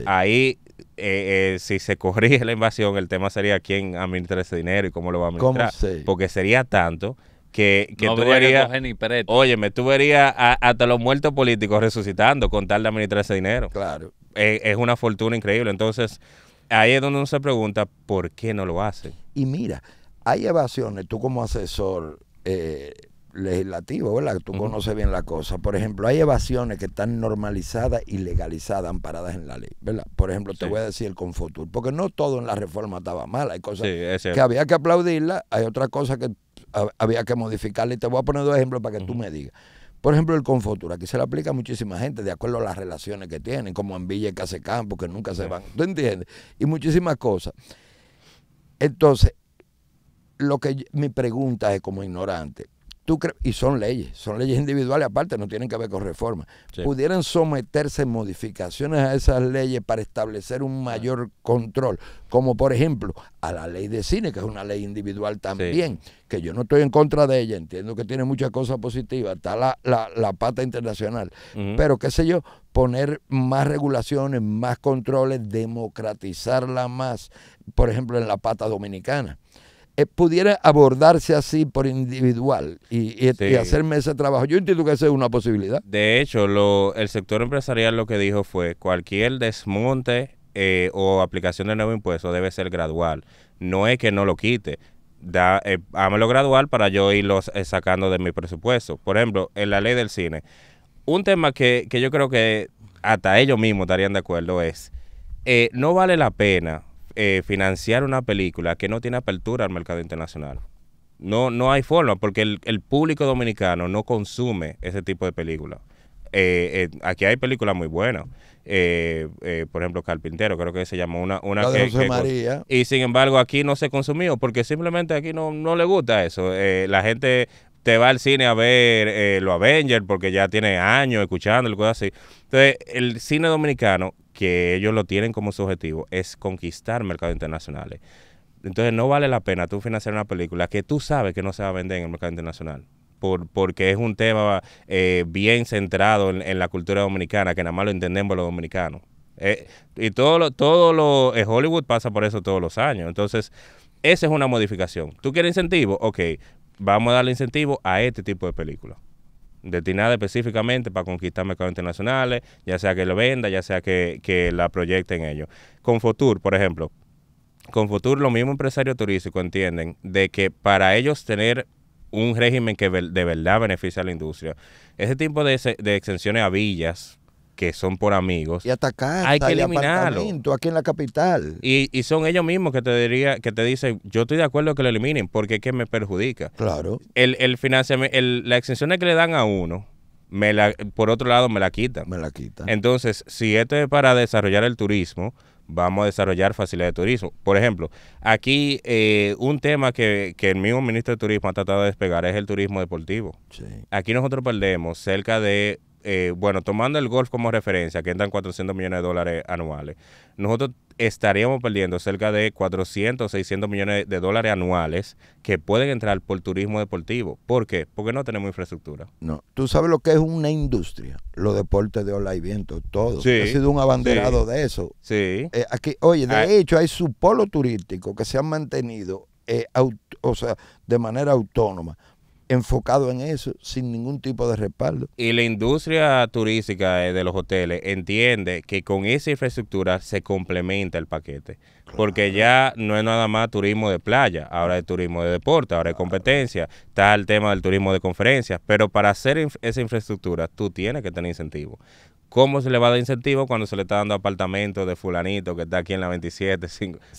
Ahí, eh, si se corrige la invasión, el tema sería quién administra ese dinero y cómo lo va a administrar. Porque sería tanto que, que tú verías. Óyeme, tú hasta los muertos políticos resucitando con tal de administrar ese dinero. Claro. Eh, es, una fortuna increíble. Entonces, ahí es donde uno se pregunta por qué no lo hacen. Y mira, hay evasiones, tú como asesor. Eh, legislativo, ¿verdad? Tú conoces bien la cosa. Por ejemplo, hay evasiones que están normalizadas y legalizadas, amparadas en la ley, ¿verdad? Por ejemplo, te voy a decir el Confutur, porque no todo en la reforma estaba mal. Hay cosas que había que aplaudirla, hay otras cosas que había que modificarle Y te voy a poner dos ejemplos para que tú me digas. Por ejemplo, el confotura aquí se le aplica a muchísima gente de acuerdo a las relaciones que tienen, como en Villa y Campo, que nunca se van, ¿tú entiendes? Y muchísimas cosas. Entonces, lo que mi pregunta es como ignorante, y son leyes, son leyes individuales aparte, no tienen que ver con reformas. Pudieran someterse modificaciones a esas leyes para establecer un mayor control, como por ejemplo a la ley de cine, que es una ley individual también, que yo no estoy en contra de ella, entiendo que tiene muchas cosas positivas, está la, la, la pata internacional, pero qué sé yo, poner más regulaciones, más controles, democratizarla más, por ejemplo en la pata dominicana. Eh, pudiera abordarse así por individual y, hacerme ese trabajo. Yo entiendo que esa es una posibilidad. De hecho, lo, el sector empresarial lo que dijo fue cualquier desmonte eh, o aplicación de nuevo impuesto debe ser gradual. No es que no lo quite, da, eh, hámelo gradual para yo irlo sacando de mi presupuesto. Por ejemplo, en la ley del cine, un tema que, que yo creo que hasta ellos mismos estarían de acuerdo es, no vale la pena eh, financiar una película que no tiene apertura al mercado internacional. No, no hay forma, porque el, público dominicano no consume ese tipo de película eh, eh, aquí hay películas muy buenas. por ejemplo, Carpintero, creo que se llamó una, una que, María. Y sin embargo, aquí no se consumió porque simplemente aquí no, no le gusta eso. la gente te va al cine a ver los Avengers porque ya tiene años escuchando cosas así. Entonces, el cine dominicano que ellos lo tienen como su objetivo, es conquistar mercados internacionales. Entonces no vale la pena tú financiar una película que tú sabes que no se va a vender en el mercado internacional. Por, porque es un tema eh, bien centrado en, la cultura dominicana, que nada más lo entendemos los dominicanos. Eh, y todo todo lo, eh, Hollywood pasa por eso todos los años. Entonces, esa es una modificación. ¿Tú quieres incentivo? Ok, vamos a darle incentivo a este tipo de películas destinada específicamente para conquistar mercados internacionales, ya sea que lo venda, ya sea que, que la en ellos. Con Futur, por ejemplo, con Futur, los mismos empresarios turísticos entienden de que para ellos tener un régimen que de verdad beneficia a la industria, ese tipo de, de exenciones a villas, que son por amigos. Y atacar. Hay que eliminarlo. Aquí en la capital. Y, y, son ellos mismos que te diría, que te dicen, yo estoy de acuerdo que lo eliminen porque es que me perjudica. Claro. El, el financiamiento, las que le dan a uno, me la, por otro lado me la quita Me la quita Entonces, si esto es para desarrollar el turismo, vamos a desarrollar facilidades de turismo. Por ejemplo, aquí eh, un tema que, que, el mismo ministro de Turismo ha tratado de despegar es el turismo deportivo. Sí. Aquí nosotros perdemos cerca de eh, bueno, tomando el golf como referencia, que entran 400 millones de dólares anuales, nosotros estaríamos perdiendo cerca de 400 600 millones de dólares anuales que pueden entrar por turismo deportivo. ¿Por qué? Porque no tenemos infraestructura. No, tú sabes lo que es una industria, los deportes de ola y viento, todo. Sí, sido un abanderado de eso. Sí. Eh, aquí, oye, de ah. hecho hay su polo turístico que se ha mantenido eh, o sea, de manera autónoma enfocado en eso, sin ningún tipo de respaldo. Y la industria turística eh, de los hoteles entiende que con esa infraestructura se complementa el paquete porque ya no es nada más turismo de playa, ahora es turismo de deporte, ahora es competencia, está el tema del turismo de conferencias, pero para hacer esa infraestructura tú tienes que tener incentivo ¿Cómo se le va a dar incentivo cuando se le está dando apartamentos de fulanito que está aquí en la 27,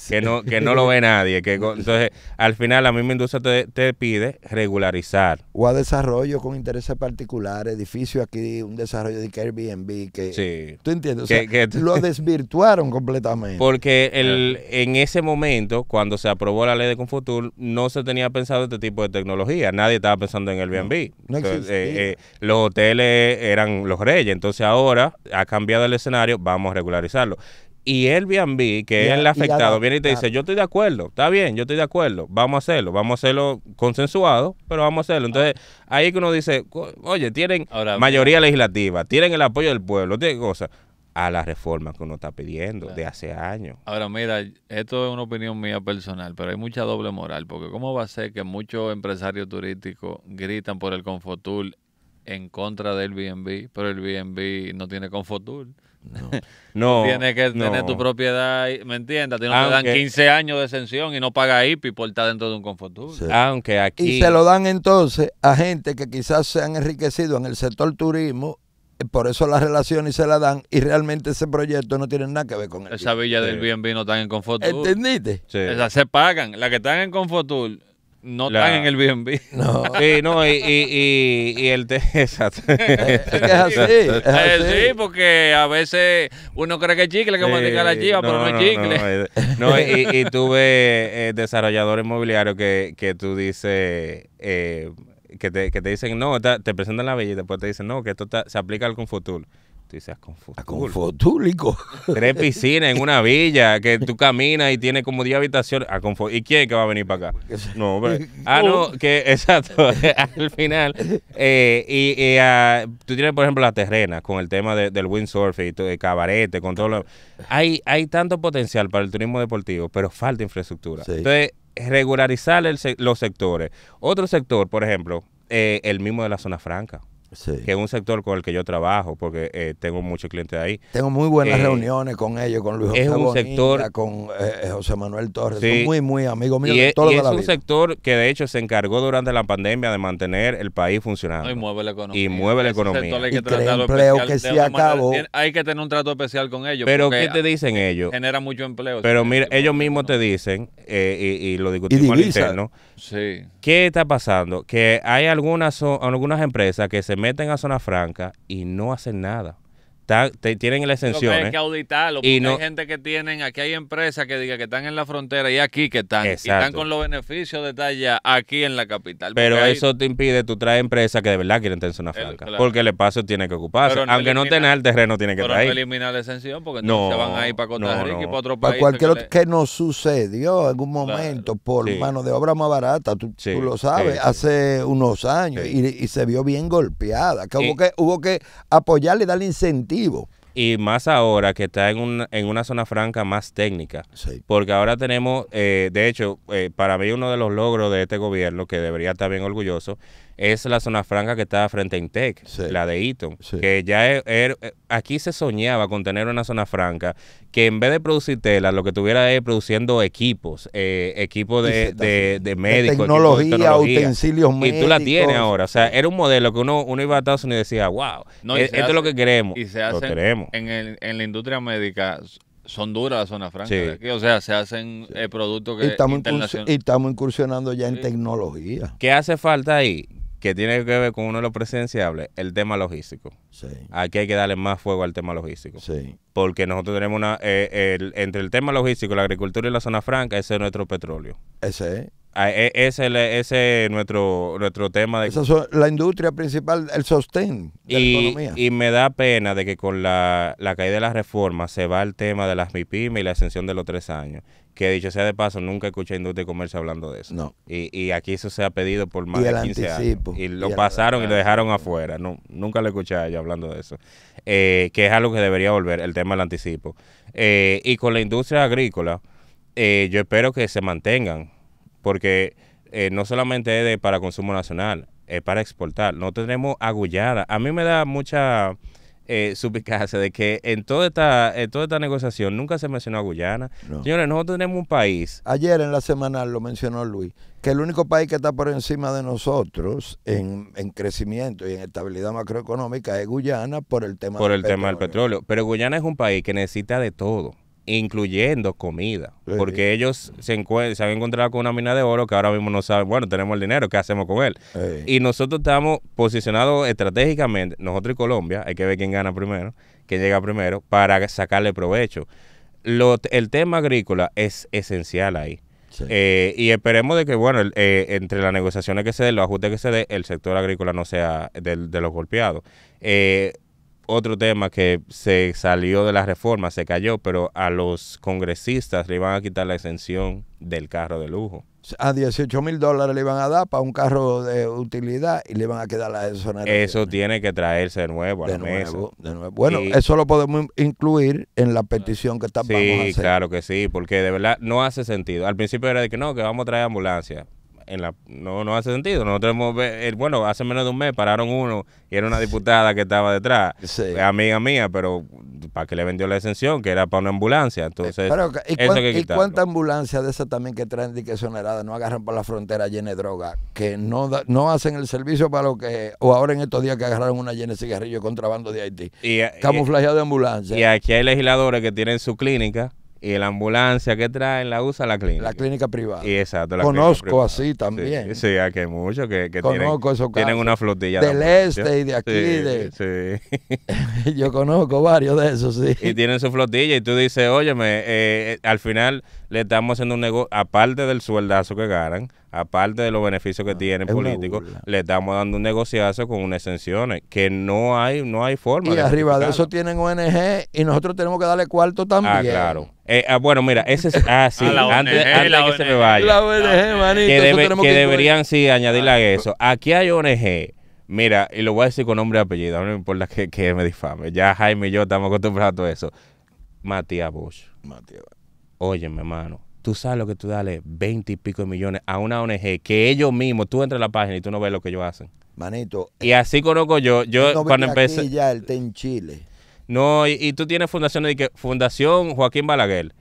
que, no, que no lo ve nadie? Que, entonces, al final la misma industria te, pide regularizar. O a desarrollo con intereses particulares, edificio aquí, un desarrollo de Airbnb, que... Sí. ¿Tú entiendes? que, lo desvirtuaron completamente. Porque el, eh en ese momento, cuando se aprobó la ley de Confutur, no se tenía pensado este tipo de tecnología. Nadie estaba pensando en el Airbnb. Eh, eh, los hoteles eran los reyes. Entonces ahora ha cambiado el escenario, vamos a regularizarlo y el Airbnb, que es el afectado, viene y te dice, yo estoy de acuerdo, está bien, yo estoy de acuerdo, vamos a hacerlo, vamos a hacerlo consensuado, pero vamos a hacerlo. Entonces, ahí que uno dice, oye, tienen mayoría legislativa, tienen el apoyo del pueblo, tienen cosas a la reforma que uno está pidiendo de hace años. Ahora, mira, esto es una opinión mía personal, pero hay mucha doble moral, porque ¿cómo va a ser que muchos empresarios turísticos gritan por el Confotul en contra del BNB, pero el BNB no tiene Confotul? No. no tienes que tener tu propiedad, ¿me entiendes? que dan 15 años de exención y no paga IPI por estar dentro de un Confotur. Aunque aquí. Y se lo dan entonces a gente que quizás se han enriquecido en el sector turismo por eso las relaciones se la dan y realmente ese proyecto no tiene nada que ver con eso. Esa villa del BNB no está en Confortul. ¿Entendiste? Sí. se pagan. Las que están en Confortul no están en el BNB. No. Sí, no, y, y, y, y el te... Exacto. Es, así. Es así. Eh, sí, porque a veces uno cree que es chicle, que sí, a la chiva, pero no, es chicle. Eh, no, y, y, tuve eh, desarrolladores inmobiliarios que, que tú dices, eh, que te, que te dicen, no, te presentan la villa y después te dicen, no, que esto se aplica al Confutur. Tú dices, a Confutúlico. Tres piscinas en una villa, que tú caminas y tienes como 10 habitaciones. A confort ¿Y quién es que va a venir para acá? No, hombre. ah, no, que exacto. al final. Eh, y, ah, tú tienes, por ejemplo, las terrenas con el tema del windsurf y el cabarete, con todo lo. Hay, hay tanto potencial para el turismo deportivo, pero falta infraestructura. Entonces, regularizar los sectores. Otro sector, por ejemplo, eh, el mismo de la zona franca que es un sector con el que yo trabajo, porque eh, tengo muchos clientes ahí. Tengo muy buenas eh, reuniones con ellos, con Luis José con eh, José Manuel Torres, muy, muy amigos míos. Y es, un sector que de hecho se encargó durante la pandemia de mantener el país funcionando. y mueve la economía. Y Hay que, empleo que se acabó. hay que tener un trato especial con ellos. Pero ¿qué te dicen ellos? Genera mucho empleo. Pero mira, ellos mismos te dicen, y, y, lo discutimos al interno. Sí ¿Qué está pasando? Que hay algunas, algunas empresas que se meten a zona franca y no hacen nada tienen la exención. Hay ¿eh? que auditarlo, y no, hay gente que tienen, aquí hay empresas que diga que están en la frontera y aquí que están. Y están con los beneficios de ya aquí en la capital. Pero eso te impide, tú traes empresas que de verdad quieren tener una franca. Porque el espacio tiene que ocuparse. Aunque no tenga el terreno, tiene que traer. No eliminar la exención, porque no, se van a ir para Costa Rica y para otro país. cualquier que, nos sucedió en algún momento por manos mano de obra más barata, tú, lo sabes, hace unos años y, se vio bien golpeada. Que hubo, que hubo que apoyarle, darle incentivo y más ahora que está en, en una zona franca más técnica. Porque ahora tenemos, eh, de hecho, eh, para mí uno de los logros de este gobierno, que debería estar bien orgulloso, es la zona franca que está frente a Intec, la de Eaton, que ya es... Er, aquí se soñaba con tener una zona franca que en vez de producir tela, lo que tuviera es produciendo equipos, eh, equipos de, de, médicos. tecnología, utensilios médicos. Y tú la tienes ahora. O sea, era un modelo que uno, uno iba a Estados Unidos y decía, wow, e, esto es lo que queremos. Y se hace En, en la industria médica son duras las zonas francas. O sea, se hacen eh, productos que... Y estamos, y estamos incursionando ya en tecnología. ¿Qué hace falta ahí? que tiene que ver con uno de los presidenciables el tema logístico. Sí. Aquí hay que darle más fuego al tema logístico. Sí. Porque nosotros tenemos una. Eh, entre el tema logístico, la agricultura y la zona franca, ese es nuestro petróleo. Ese es. Ah, e, ese es nuestro, nuestro tema. De... la industria principal, el sostén de y, la economía. Y me da pena de que con la, caída de las reformas se va el tema de las mipymes y la exención de los tres años. Que dicho sea de paso, nunca escuché Industria y Comercio hablando de eso. Y, aquí eso se ha pedido por más de 15 años. Y lo pasaron y lo dejaron afuera. No, nunca lo escuché a ella hablando de eso. Eh, que es algo que debería volver, el tema del anticipo. Eh, y con la industria agrícola, eh, yo espero que se mantengan porque eh, no solamente es de, para consumo nacional, es para exportar. No tenemos agullada. A mí me da mucha eh, de que en toda esta toda esta negociación nunca se mencionó a Guyana. Señores, nosotros tenemos un país. Ayer en la semana lo mencionó Luis, que el único país que está por encima de nosotros en, crecimiento y en estabilidad macroeconómica es Guyana por el tema por el tema del petróleo. Pero Guyana es un país que necesita de todo incluyendo comida, porque ellos se, han encontrado con una mina de oro que ahora mismo no saben, bueno, tenemos el dinero, ¿qué hacemos con él? Y nosotros estamos posicionados estratégicamente, nosotros y Colombia, hay que ver quién gana primero, quién llega primero, para sacarle provecho. el tema agrícola es esencial ahí. Eh, y esperemos de que, bueno, eh, entre las negociaciones que se den, los ajustes que se den, el sector agrícola no sea de, de los golpeados. Eh, otro tema que se salió de la reforma, se cayó, pero a los congresistas le iban a quitar la exención del carro de lujo. A 18 mil dólares le iban a dar para un carro de utilidad y le van a quedar la exención. Eso tiene que traerse de nuevo a de nuevo, Bueno, eso lo podemos incluir en la petición que estamos sí, Sí, claro que sí, porque de verdad no hace sentido. Al principio era de que no, que vamos a traer ambulancia en la, no, no hace sentido. Nosotros hemos, bueno, hace menos de un mes pararon uno y era una diputada que estaba detrás, amiga mía, pero ¿para qué le vendió la exención? Que era para una ambulancia. Entonces, ¿y, eso cuántas ambulancias de esas también que traen y que son heradas no agarran para la frontera llena de droga? Que no, no hacen el servicio para lo que, o ahora en estos días que agarraron una llena de cigarrillos contrabando de Haití. Y, eh, Camuflajeado de ambulancia. Y aquí hay legisladores que tienen su clínica y la ambulancia que traen la usa la clínica. La clínica privada. Y exacto. La Conozco así también. Sí, hay muchos que, que tienen, una flotilla. Del este y de aquí. de... Yo conozco varios de esos, sí. Y tienen su flotilla y tú dices, óyeme, eh, eh al final le estamos haciendo un negocio, aparte del sueldazo que ganan, aparte de los beneficios que ah, tienen políticos, le estamos dando un negociazo con unas exenciones que no hay no hay forma. Y arriba de eso tienen ONG y nosotros tenemos que darle cuarto ah, también. Ah, claro. Eh, ah, bueno, mira, ese es. Ah, sí, antes, que se me vaya. Que, deberían, sí, ah. añadirle a eso. Aquí hay ONG. Mira, y lo voy a decir con nombre y apellido, no me importa que, me difame. Ya Jaime y yo estamos acostumbrados a todo eso. Matías Bosch. Matías. Óyeme, hermano. Tú sabes lo que tú dale 20 y pico de millones a una ONG que ellos mismos, tú entras a la página y tú no ves lo que ellos hacen. Manito, Y así conozco yo. Yo cuando empecé. ya él en Chile. No, y, tú tienes fundación de que Fundación Joaquín Balaguer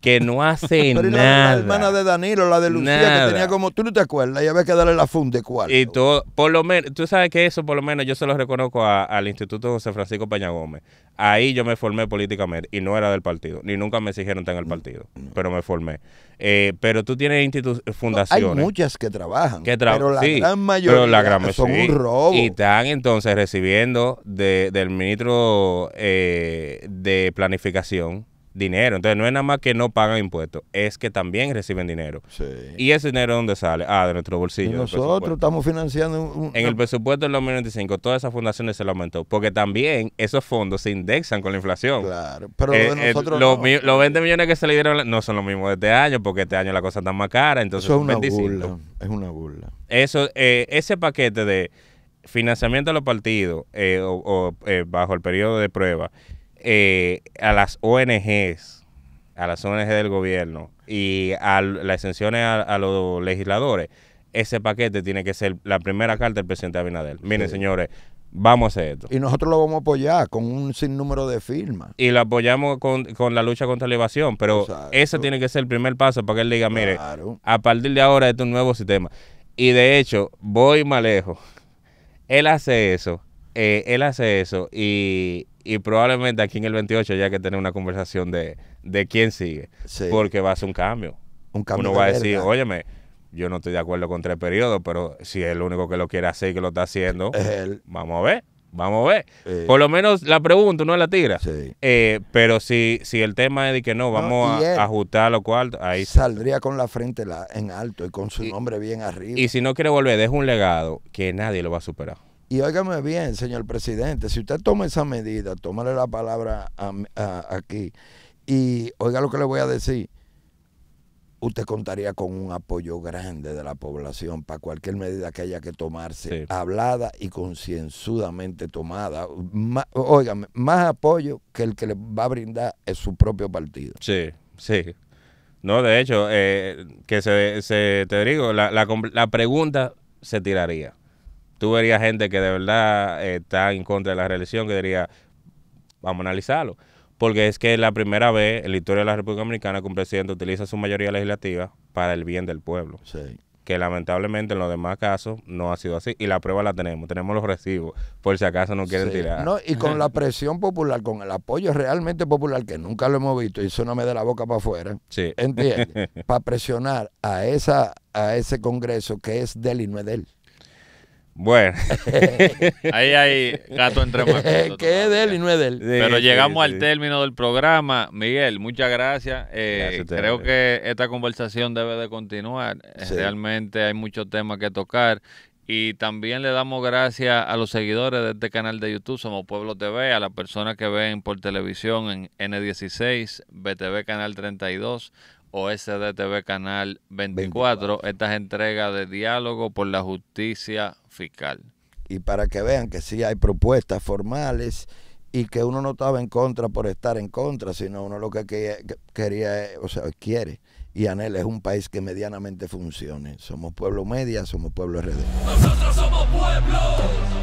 que no hace nada. La, hermana de Danilo, la de Lucía, que tenía como, tú no te acuerdas, ya ves que darle la funde cuál. Y todo, por lo menos, tú sabes que eso, por lo menos, yo se lo reconozco al Instituto José Francisco Peña Gómez. Ahí yo me formé políticamente y no era del partido, ni nunca me exigieron estar en el mm. partido, pero me formé. Eh, pero tú tienes fundaciones. hay muchas que trabajan, que trabajan pero, la gran mayoría son un robo. Y están entonces recibiendo de, del ministro eh, de Planificación, dinero. Entonces no es nada más que no pagan impuestos, es que también reciben dinero. ¿Y ese dinero dónde sale? Ah, de nuestro bolsillo. nosotros estamos financiando... en el presupuesto del 2025 todas esas fundaciones se lo aumentó, porque también esos fondos se indexan con la inflación. Claro, pero eh, eh, nosotros... los, 20 millones que se le dieron no son los mismos de este año, porque este año la cosa está más cara, entonces es una burla. Es una burla. Eso, eh, ese paquete de financiamiento de los partidos o, o bajo el periodo de prueba eh, a las ONGs, a las ONGs del gobierno y a las exenciones a, los legisladores, ese paquete tiene que ser la primera carta del presidente Abinader. Miren, señores, vamos a hacer esto. Y nosotros lo vamos a apoyar con un sinnúmero de firmas. Y lo apoyamos con, la lucha contra la evasión, pero ese tiene que ser el primer paso para que él diga, mire, a partir de ahora este es un nuevo sistema. Y de hecho, voy más lejos. Él hace eso, eh, él hace eso y y probablemente aquí en el 28 ya que tener una conversación de, quién sigue. Porque va a ser un cambio. Un cambio Uno va a decir, óyeme, yo no estoy de acuerdo con tres periodos, pero si es el único que lo quiere hacer y que lo está haciendo, vamos a ver. Vamos a ver. Por lo menos la pregunta, no la tira. Eh, pero si, si el tema es de que no, vamos a ajustar lo cual, ahí saldría con la frente en alto y con su nombre bien arriba. Y si no quiere volver, deja un legado que nadie lo va a superar. Y óigame bien, señor presidente, si usted toma esa medida, tómale la palabra aquí y oiga lo que le voy a decir. Usted contaría con un apoyo grande de la población para cualquier medida que haya que tomarse, hablada y concienzudamente tomada. óigame, más apoyo que el que le va a brindar es su propio partido. Sí, sí. No, de hecho, eh, que se, te digo, la pregunta se tiraría tú verías gente que de verdad eh, está en contra de la reelección, que diría, vamos a analizarlo. Porque es que es la primera vez en la historia de la República Dominicana que un presidente utiliza su mayoría legislativa para el bien del pueblo. Que lamentablemente en los demás casos no ha sido así. Y la prueba la tenemos. Tenemos los recibos, por si acaso no quieren tirar. y con la presión popular, con el apoyo realmente popular, que nunca lo hemos visto, y eso no me da la boca para afuera. Sí. ¿Entiendes? para presionar a, esa, a ese Congreso que es del y no es de él. Bueno. Ahí hay gato entre más. que es de él y no es de él. Pero llegamos al término del programa. Miguel, muchas gracias. Eh, creo que esta conversación debe de continuar. Eh, realmente hay muchos temas que tocar. Y también le damos gracias a los seguidores de este canal de YouTube, Somos Pueblo TV, a las personas que ven por televisión en N16, BTV Canal 32, o SDTV Canal 24, 24. estas entregas de diálogo por la justicia y para que vean que sí hay propuestas formales y que uno no estaba en contra por estar en contra, sino uno lo que quería, o sea, quiere y Anel es un país que medianamente funcione. Somos pueblo media, somos pueblo RD. Nosotros somos pueblo.